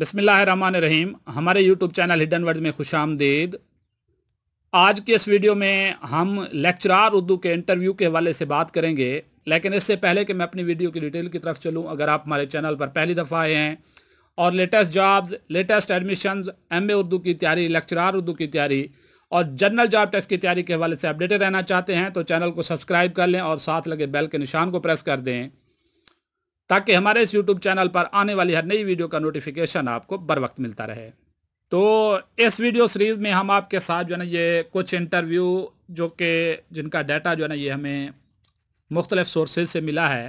रहीम हमारे YouTube channel hidden word में खुश आमदेद आज के इस वीडियो में हम लेक्चरार उर्दू के इंटरव्यू के हवाले से बात करेंगे लेकिन इससे पहले कि मैं अपनी वीडियो की डिटेल की तरफ चलूँ अगर आप हमारे चैनल पर पहली दफ़ा आए हैं और latest jobs latest admission M Urdu की तैयारी लेक्चरार उर्दू की तैयारी और जनरल जॉब टेस्ट की तैयारी के हवाले से अपडेटेड रहना चाहते हैं तो चैनल को सब्सक्राइब कर लें और साथ लगे बेल के निशान को प्रेस कर दें ताकि हमारे इस यूट्यूब चैनल पर आने वाली हर नई वीडियो का नोटिफिकेशन आपको बर वक्त मिलता रहे तो इस वीडियो सीरीज़ में हम आपके साथ जो है ना ये कुछ इंटरव्यू जो कि जिनका डाटा जो है ना ये हमें मुख्तलिफ सोर्सेज से मिला है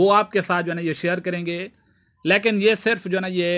वो आपके साथ जो है ना ये शेयर करेंगे लेकिन ये सिर्फ जो है ना ये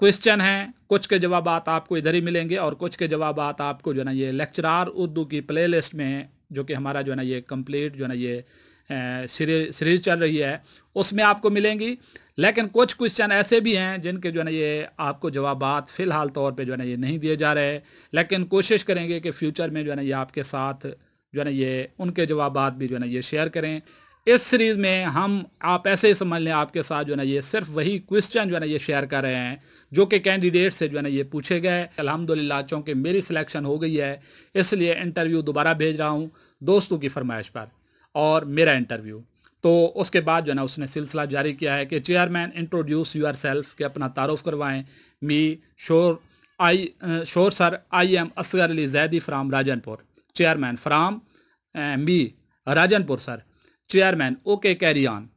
क्वेश्चन हैं कुछ के जवाब आपको इधर ही मिलेंगे और कुछ के जवाब आपको जो है ना ये लेक्चरार उर्दू की प्लेलिस्ट में जो कि हमारा जो है ना ये कंप्लीट जो है ना ये सीरीज चल रही है उसमें आपको मिलेंगी लेकिन कुछ क्वेश्चन ऐसे भी हैं जिनके जो है ना ये आपको जवाब फ़िलहाल तौर पे जो है ना ये नहीं दिए जा रहे लेकिन कोशिश करेंगे कि फ्यूचर में जो है ना ये आपके साथ जो है ना ये उनके जवाब भी जो है ना ये शेयर करें इस सीरीज़ में हम आप ऐसे ही समझ लें आपके साथ जो है ना ये सिर्फ वही क्वेश्चन जो है ना ये शेयर कर रहे हैं जो कि कैंडिडेट से जो है ना ये पूछे गए अलहमदिल्ला चूँकि मेरी सिलेक्शन हो गई है इसलिए इंटरव्यू दोबारा भेज रहा हूँ दोस्तों की फरमाइश पर और मेरा इंटरव्यू तो उसके बाद जो है ना उसने सिलसिला जारी किया है कि चेयरमैन इंट्रोड्यूस यूर सेल्फ के अपना तारुफ करवाएं मी sure I sure sir I am Asghar Ali Zaidi from Rajanpur chairman from me Rajanpur sir chairman okay carry on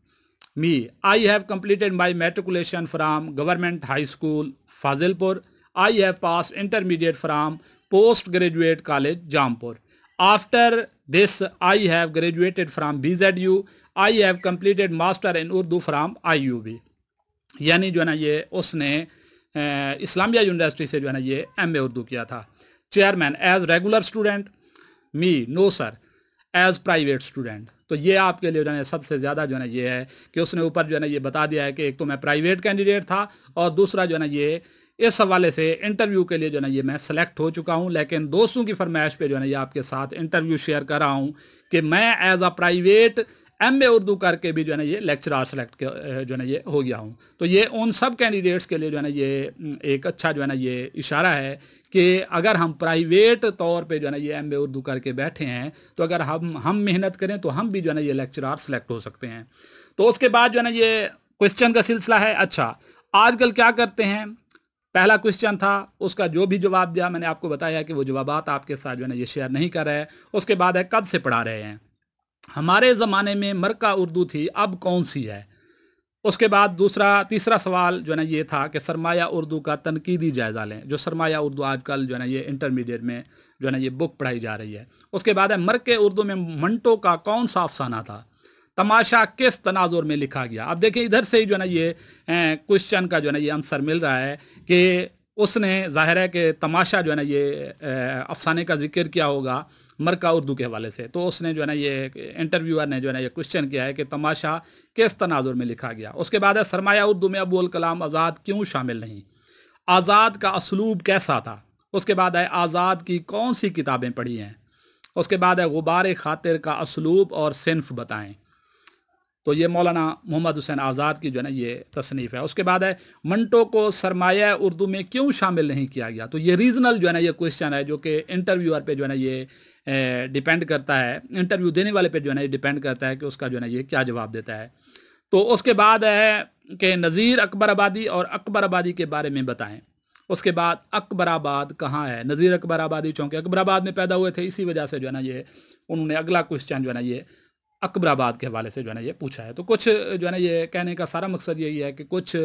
me I have completed my matriculation from government high school Fazilpur I have pass intermediate from post graduate college Jampur after this i have graduated from bzu i have completed master in urdu from iub yani jo है ना ये उसने islamia university se jo है ना ये M A Urdu किया था chairman as regular student me no sir as private तो ये आपके लिए जो है सबसे ज़्यादा जो है ना ये है कि उसने ऊपर जो है ना ये बता दिया है कि एक तो मैं प्राइवेट कैंडिडेट था और दूसरा जो है ना ये इस हवाले से इंटरव्यू के लिए जो है ना ये मैं सेलेक्ट हो चुका हूँ लेकिन दोस्तों की फरमाइश पे जो है ना ये आपके साथ इंटरव्यू शेयर कर रहा हूँ कि मैं as a private M A Urdu करके भी जो है ना ये लेक्चरार सेलेक्ट जो है ना ये हो गया हूँ तो ये उन सब कैंडिडेट्स के लिए जो है ना ये एक अच्छा जो है ना ये इशारा है कि अगर हम प्राइवेट तौर पे जो है ना ये एम ए उर्दू करके बैठे हैं तो अगर हम हम मेहनत करें तो हम भी जो है ना ये लेक्चरार सेलेक्ट हो सकते हैं तो उसके बाद जो है ना ये क्वेश्चन का सिलसिला है अच्छा आजकल क्या करते हैं पहला क्वेश्चन था उसका जो भी जवाब दिया मैंने आपको बताया कि वो जवाब आपके साथ जो है ये शेयर नहीं कर रहे हैं उसके बाद है कब से पढ़ा रहे हैं हमारे ज़माने में मरका उर्दू थी अब कौन सी है उसके बाद दूसरा तीसरा सवाल जो है ना ये था कि सरमाया उर्दू का तनकीदी जायज़ा लें जो सरमाया उर्दू आजकल जो है ना ये इंटरमीडिएट में जो है ना ये बुक पढ़ाई जा रही है उसके बाद है मरके उर्दू में मंटो का कौन सा अफसाना था तमाशा किस तनाजुर में लिखा गया अब देखिए इधर से ही जो है ना ये क्वेश्चन का जो है ना ये आंसर मिल रहा है कि उसने जाहिर है कि तमाशा जो है ना ये अफसाने का जिक्र किया होगा मरका उर्दू के हवाले से तो उसने जो है ना ये इंटरव्यूअर ने जो है ना ये क्वेश्चन किया है कि तमाशा किस तनाजुर में लिखा गया उसके बाद है सरमाया उर्दू में अबूल कलाम आज़ाद क्यों शामिल नहीं आज़ाद का असलूब कैसा था उसके बाद है आज़ाद की कौन सी किताबें पढ़ी हैं उसके बाद है गुबार खातिर का असलूब और सिनफ बताएं तो ये मौलाना मोहम्मद हुसैन आज़ाद की जो है ना ये तसनीफ़ है उसके बाद है मंटो को सरमाया उर्दू में क्यों शामिल नहीं किया गया तो ये रीज़नल जो है ना ये क्वेश्चन है जो कि इंटरव्यूअर पे जो है ना ये डिपेंड करता है इंटरव्यू देने वाले पे जो है ना ये डिपेंड करता है कि उसका जो है ना ये क्या जवाब देता है तो उसके बाद है कि नज़ीर अकबर आबादी और अकबर आबादी के बारे में बताएं उसके बाद अकबराबाद कहाँ है नज़ीर अकबर आबादी अकबर अकबराबाद में पैदा हुए थे इसी वजह से जो है ना ये उन्होंने अगला क्वेश्चन जो है ना ये अकबराबाद के हवाले से जो है ना ये पूछा है तो कुछ जो है ना ये कहने का सारा मकसद यही है कि कुछ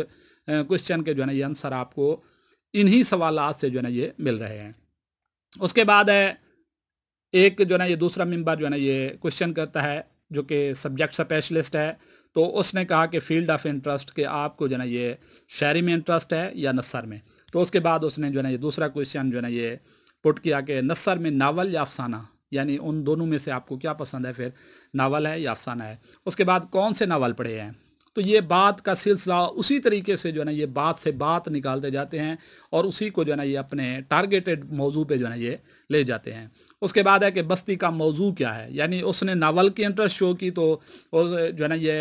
क्वेश्चन के जो है ना ये आंसर आपको इन्हीं सवाल से जो है ना ये मिल रहे हैं उसके बाद है एक जो है ना ये दूसरा मेम्बर जो है ना ये क्वेश्चन करता है जो कि सब्जेक्ट स्पेशलिस्ट है तो उसने कहा कि फील्ड ऑफ इंटरेस्ट के आपको जो है ना ये शायरी में इंटरेस्ट है या नसर में तो उसके बाद उसने जो है ना ये दूसरा क्वेश्चन जो है ना ये पुट किया कि नसर में नावल या अफसाना यानी उन दोनों में से आपको क्या पसंद है फिर नावल है या अफसाना है उसके बाद कौन से नावल पढ़े हैं तो ये बात का सिलसिला उसी तरीके से जो है ना ये बात से बात निकालते जाते हैं और उसी को जो है ना ये अपने टारगेटेड मौजू पे जो है ना ये ले जाते हैं उसके बाद है कि बस्ती का मौजू क्या है यानी उसने नावल की इंटरेस्ट शो की तो जो है ना ये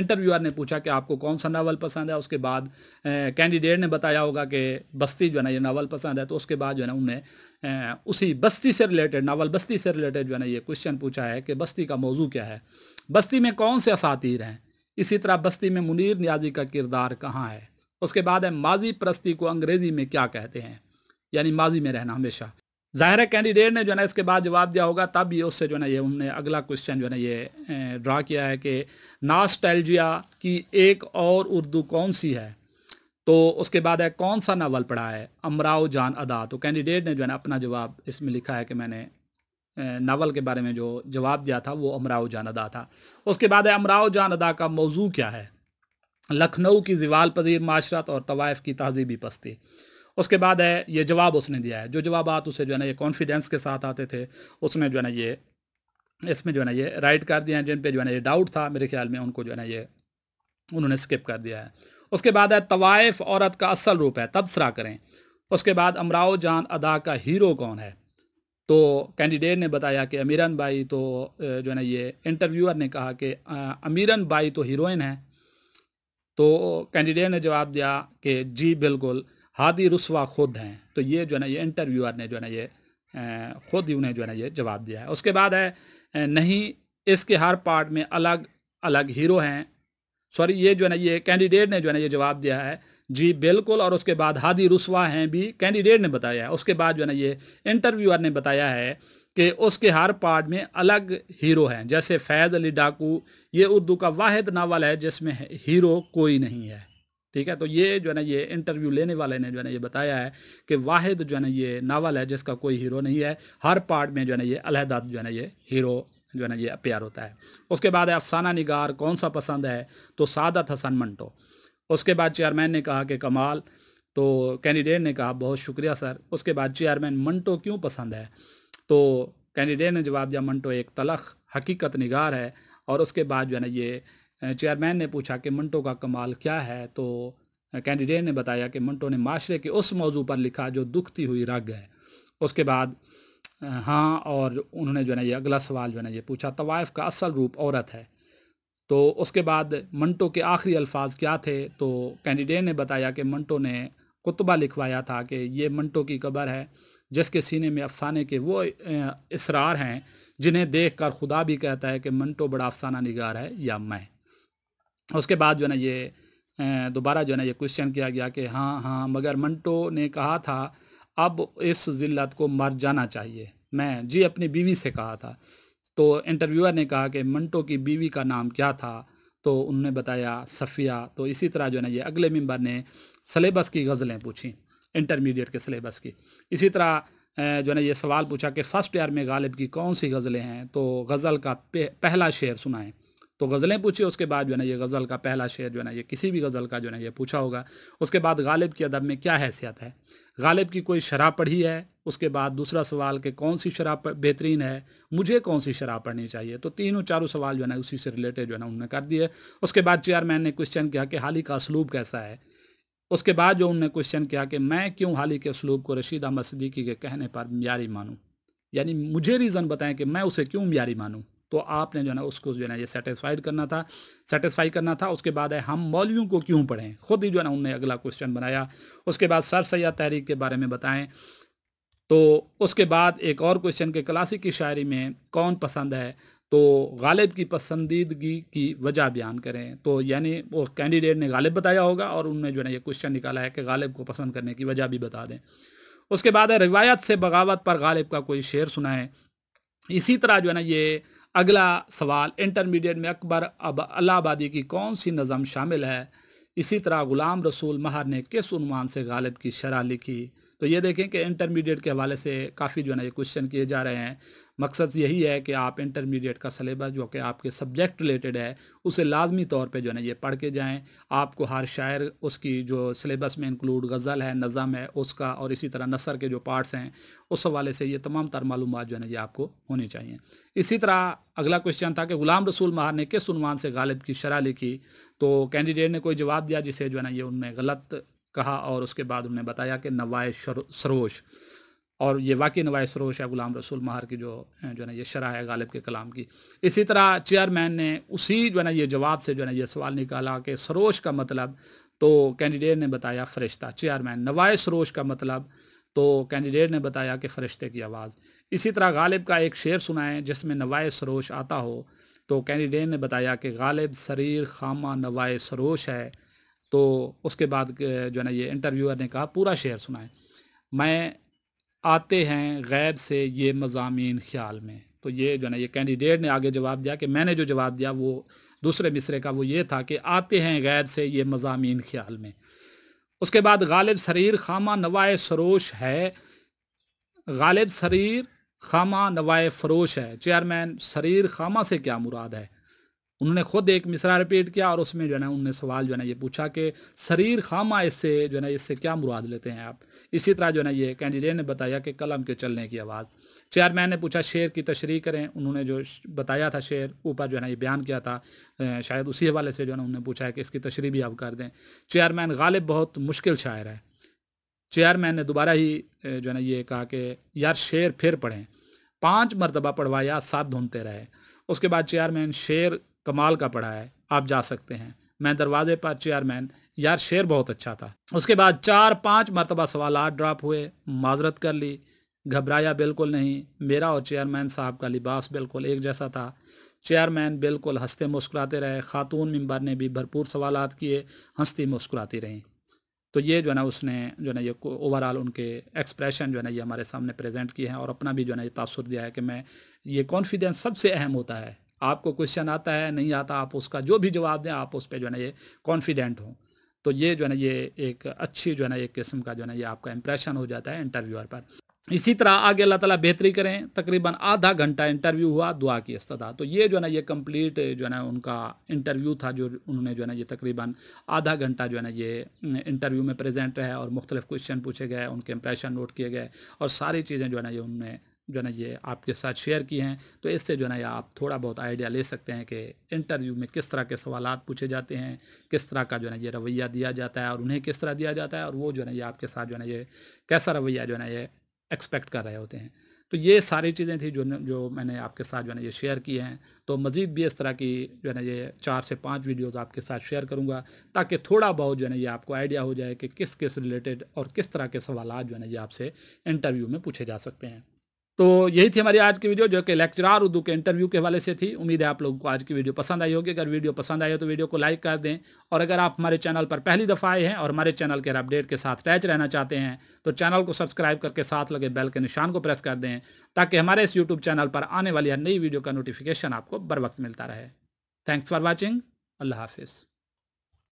इंटरव्यूअर ने पूछा कि आपको कौन सा नावल पसंद है उसके बाद कैंडिडेट ने बताया होगा कि बस्ती जो है ना ये नावल पसंद है तो उसके बाद जो है ना उन्हें उसी बस्ती से रिलेटेड नावल बस्ती से रिलेटेड जो है ना ये क्वेश्चन पूछा है कि बस्ती का मौजू क्या है बस्ती में कौन से असातिर हैं इसी तरह बस्ती में मुनीर न्याजी का किरदार कहाँ है उसके बाद है माजी परस्ती को अंग्रेजी में क्या कहते हैं यानी माजी में रहना हमेशा ज़ाहिर है कैंडिडेट ने जो है ना इसके बाद जवाब दिया होगा तब ये उससे जो है ना ये उन्होंने अगला क्वेश्चन जो है ये ड्रा किया है कि नास्टैल्जिया की एक और उर्दू कौन सी है तो उसके बाद है कौन सा नावल पढ़ा है अमराव जान अदा तो कैंडिडेट ने जो है ना अपना जवाब इसमें लिखा है कि मैंने नावल के बारे में जो जवाब दिया था वो अमराव जान अदा था उसके बाद है अमराव जान अदा का मौजू क्या है लखनऊ की जीवाल पजीर माशरत और तवायफ़ की तहजीबी पस्ती उसके बाद है ये जवाब उसने दिया है जो जवाब उसे जो है ना ये कॉन्फिडेंस के साथ आते थे उसने जो है ना ये इसमें जो है ना ये राइट कर दिया है जिन पे जो है ना ये डाउट था मेरे ख्याल में उनको जो है ना ये उन्होंने स्किप कर दिया है उसके बाद है तवायफ़ औरत का असल रूप है तबसरा करें उसके बाद अमराव जान अदा का हीरो कौन है तो कैंडिडेट ने बताया कि अमीरन बाई तो जो है ना ये इंटरव्यूअर ने कहा कि अमीरन बाई तो हीरोइन है तो कैंडिडेट ने जवाब दिया कि जी बिल्कुल हादी रसवा खुद हैं तो ये जो है ना ये इंटरव्यूअर ने जो है ना ये खुद ही उन्हें जो है ना ये जवाब दिया है उसके बाद है नहीं इसके हर पार्ट में अलग अलग हीरो हैं सॉरी ये जो है ना ये कैंडिडेट ने जो है ना ये जवाब दिया है जी बिल्कुल और उसके बाद हादी रुसवा हैं भी कैंडिडेट ने बताया है उसके बाद जो है ना ये इंटरव्यूअर ने बताया है कि उसके हर पार्ट में अलग हीरो हैं जैसे फैज़ अली डाकू ये उर्दू का वाहिद नावल है जिसमें हीरो कोई नहीं है ठीक है तो ये जो है ना ये इंटरव्यू लेने वाले ने जो है ना ये बताया है कि वाहिद जो है ना ये नावल है जिसका कोई हीरो नहीं है हर पार्ट में जो है ना ये अलहदा जो है ना ये हीरो जो है ना ये प्यार होता है उसके बाद है अफसाना निगार कौन सा पसंद है तो सादत हसन मंटो उसके बाद चेयरमैन ने कहा कि कमाल तो कैंडिडेट ने कहा बहुत शुक्रिया सर उसके बाद चेयरमैन मंटो क्यों पसंद है तो कैंडिडेट ने जवाब दिया मंटो एक तलख हकीकत निगार है और उसके बाद जो है ना ये चेयरमैन ने पूछा कि मंटो का कमाल क्या है तो कैंडिडेट ने बताया कि मंटो ने माशरे के उस मौजू पर लिखा जो दुखती हुई रग है उसके बाद हाँ और उन्होंने जो है ना ये अगला सवाल जो है ना ये पूछा तवायफ का असल रूप औरत है तो उसके बाद मंटो के आखिरी अल्फाज क्या थे तो कैंडिडेट ने बताया कि मंटो ने कुतबा लिखवाया था कि ये मंटो की कबर है जिसके सीने में अफसाने के वो इसरार हैं जिन्हें देख कर खुदा भी कहता है कि मंटो बड़ा अफसाना निगार है या मैं उसके बाद जो है ना ये दोबारा जो है ना ये क्वेश्चन किया गया कि हाँ हाँ मगर मंटो ने कहा था अब इस जिल्लत को मर जाना चाहिए मैं जी अपनी बीवी से कहा था तो इंटरव्यूअर ने कहा कि मंटो की बीवी का नाम क्या था तो उन्होंने बताया सफ़िया तो इसी तरह जो है ना ये अगले मेंबर ने सलेबस की गज़लें पूछी इंटरमीडिएट के सलेबस की इसी तरह जो है ना ये सवाल पूछा कि फ़र्स्ट ईयर में गालिब की कौन सी गज़लें हैं तो गज़ल का पहला शेर सुनाएं तो गज़लें पूछी उसके बाद जो है ना ये गज़ल का पहला शेर जो है ना ये किसी भी गज़ल का जो है ना ये पूछा होगा उसके बाद गालिब की अदब में क्या हैसियत है गालिब की कोई शराब पढ़ी है उसके बाद दूसरा सवाल कि कौन सी शराब बेहतरीन है मुझे कौन सी शराब पढ़नी चाहिए तो तीनों चारों सवाल जो है ना उसी से रिलेटेड जो है ना उन्होंने कर दिए उसके बाद चेयरमैन ने क्वेश्चन किया कि हाली का असलूब कैसा है उसके बाद जो उन्होंने क्वेश्चन किया कि मैं क्यों हाली के असलूब को रशीद अहमद सदीकी के कहने पर म्यारी मानूँ यानी मुझे रीज़न बताएं कि मैं उसे क्यों म्यारी मानूँ तो आपने जो है ना उसको जो है ना ये सेटिस्फाइड करना था सेटिस्फाई करना था उसके बाद है हम मौलवियों को क्यों पढ़ें खुद ही जो है ना उनने अगला क्वेश्चन बनाया उसके बाद सर सैद तहरीक के बारे में बताएं तो उसके बाद एक और क्वेश्चन के क्लासिक की शायरी में कौन पसंद है तो गालिब की पसंदीदगी की वजह बयान करें तो यानी वो कैंडिडेट ने गालिब बताया होगा और उनने जो है ना ये क्वेश्चन निकाला है कि गालिब को पसंद करने की वजह भी बता दें उसके बाद है रिवायत से बगावत पर गालिब का कोई शेर सुनाएं इसी तरह जो है ना ये अगला सवाल इंटरमीडिएट में अकबर अब अलाहाबादी की कौन सी नज़म शामिल है इसी तरह ग़ुलाम रसूल महर ने किस उनवान से गालिब की शरह लिखी तो ये देखें कि इंटरमीडिएट के हवाले से काफ़ी जो है ना ये क्वेश्चन किए जा रहे हैं मकसद यही है कि आप इंटरमीडिएट का सलेबस जो कि आपके सब्जेक्ट रिलेटेड है उसे लाजमी तौर पे जो है ना ये पढ़ के जाएँ आपको हर शायर उसकी जो सलेबस में इंक्लूड गज़ल है नज़म है उसका और इसी तरह नसर के जो पार्ट्स हैं उस हवाले से ये तमाम तर मालूम जो है ना ये आपको होनी चाहिए इसी तरह अगला क्वेश्चन था कि ग़ुलाम रसूल महार ने किस उनवान से गालिब की शरह लिखी तो कैंडिडेट ने कोई जवाब दिया जिसे जो है ना ये उनमें गलत कहा और उसके बाद उन्होंने बताया कि नवाए सरोश और ये वाकई नवाए सरोश है गुलाम रसूल माहर की जो जो है ना ये शरह है गालिब के कलाम की इसी तरह चेयरमैन ने उसी जो है ना ये जवाब से जो है ना ये सवाल निकाला कि सरोश का मतलब तो कैंडिडेट ने बताया फरिश्ता चेयरमैन नवाए सरोश का मतलब तो कैंडिडेट ने बताया कि फ़रिश्ते की आवाज़ इसी तरह गालिब का एक शेर सुनाएं जिसमें नवाए सरोश आता हो तो कैंडिडेट ने बताया कि गालिब शरीर खामा नवाए सरोश है तो उसके बाद जो है ना ये इंटरव्यूअर ने कहा पूरा शेर सुनाएं मैं आते हैं गैब से ये मजामी ख्याल में तो ये जो है ना ये कैंडिडेट ने आगे जवाब दिया कि मैंने जो जवाब दिया वो दूसरे मिसरे का वो ये था कि आते हैं गैब से ये मजामी ख्याल में उसके बाद गालिब शरीर खामा नवाए सरोश है गालिब शरीर खामा नवाए फरोश है चेयरमैन शरीर खामा से क्या मुराद है उन्होंने खुद एक मिसरा रिपीट किया और उसमें जो है ना उनने सवाल जो है ना ये पूछा कि शरीर खामा इससे जो है ना इससे क्या मुराद लेते हैं आप इसी तरह जो है ना ये कैंडिडेट ने बताया कि कलम के चलने की आवाज़ चेयरमैन ने पूछा शेर की तशरी करें उन्होंने जो बताया था शेर ऊपर जो है ना ये बयान किया था शायद उसी हवाले से जो है ना उन्होंने पूछा है कि इसकी तशरी भी आप कर दें चेयरमैन गालिब बहुत मुश्किल शायर है चेयरमैन ने दोबारा ही जो है ना ये कहा कि यार शेर फिर पढ़ें पाँच मरतबा पढ़वाया सात धुनते रहे उसके बाद चेयरमैन शेर कमाल का पड़ा है आप जा सकते हैं मैं दरवाजे पर चेयरमैन यार शेर बहुत अच्छा था उसके बाद चार पाँच मरतबा सवाल ड्रॉप हुए माजरत कर ली घबराया बिल्कुल नहीं मेरा और चेयरमैन साहब का लिबास बिल्कुल एक जैसा था चेयरमैन बिल्कुल हंसते मुस्कुराते रहे खातून मेम्बर ने भी भरपूर सवाल किए हंसती मुस्कुराती रहीं तो ये जो है ना उसने जो है ना ये ओवरऑल उनके एक्सप्रेशन जो है ना ये हमारे सामने प्रेजेंट किए हैं और अपना भी जो है ना ये तासर दिया है कि मैं ये कॉन्फिडेंस सबसे अहम होता है आपको क्वेश्चन आता है नहीं आता आप उसका जो भी जवाब दें आप उस पर जो है ना ये कॉन्फिडेंट हों तो ये जो है ना ये एक अच्छी जो है ना एक किस्म का जो है ना ये आपका इंप्रेशन हो जाता है इंटरव्यूअर पर इसी तरह आगे अल्लाह ताला बेहतरी करें तकरीबन आधा घंटा इंटरव्यू हुआ दुआ की इस्तः तो ये जो है ना ये कंप्लीट जो है ना उनका इंटरव्यू था जो उन्होंने जो है ना ये तकरीबन आधा घंटा जो है ना ये इंटरव्यू में प्रेजेंट है और मुख्तलिफ क्वेश्चन पूछे गए उनके इंप्रेशन नोट किए गए और सारी चीज़ें जो है ना ये उन्होंने जो है ना ये आपके साथ शेयर की हैं तो इससे जो है ना ये आप थोड़ा बहुत आइडिया ले सकते हैं कि इंटरव्यू में किस तरह के सवाल पूछे जाते हैं किस तरह का जो है ना ये रवैया दिया जाता है और उन्हें किस तरह दिया जाता है और वो जो है ना ये आपके साथ जो है ना ये कैसा रवैया जो है ना ये एक्सपेक्ट कर रहे होते हैं तो ये सारी चीज़ें थी जो जो मैंने आपके साथ जो है ना ये शेयर की हैं तो मज़ीद भी इस तरह की जो है ना ये चार से पाँच वीडियोस आपके साथ शेयर करूँगा ताकि थोड़ा बहुत जो है ना ये आपको आइडिया हो जाए कि किस किस रिलेटेड और किस तरह के सवाल जो है ना ये आपसे इंटरव्यू में पूछे जा सकते हैं तो यही थी हमारी आज की वीडियो जो कि लेक्चरार उर्दू के इंटरव्यू के हवाले से थी उम्मीद है आप लोगों को आज की वीडियो पसंद आई होगी अगर वीडियो पसंद आई हो तो वीडियो को लाइक कर दें और अगर आप हमारे चैनल पर पहली दफ़ा आए हैं और हमारे चैनल के अपडेट के साथ अटैच रहना चाहते हैं तो चैनल को सब्सक्राइब करके साथ लगे बेल के निशान को प्रेस कर दें ताकि हमारे इस यूट्यूब चैनल पर आने वाली हर नई वीडियो का नोटिफिकेशन आपको बर वक्त मिलता रहे थैंक्स फॉर वॉचिंग अल्लाह हाफिज़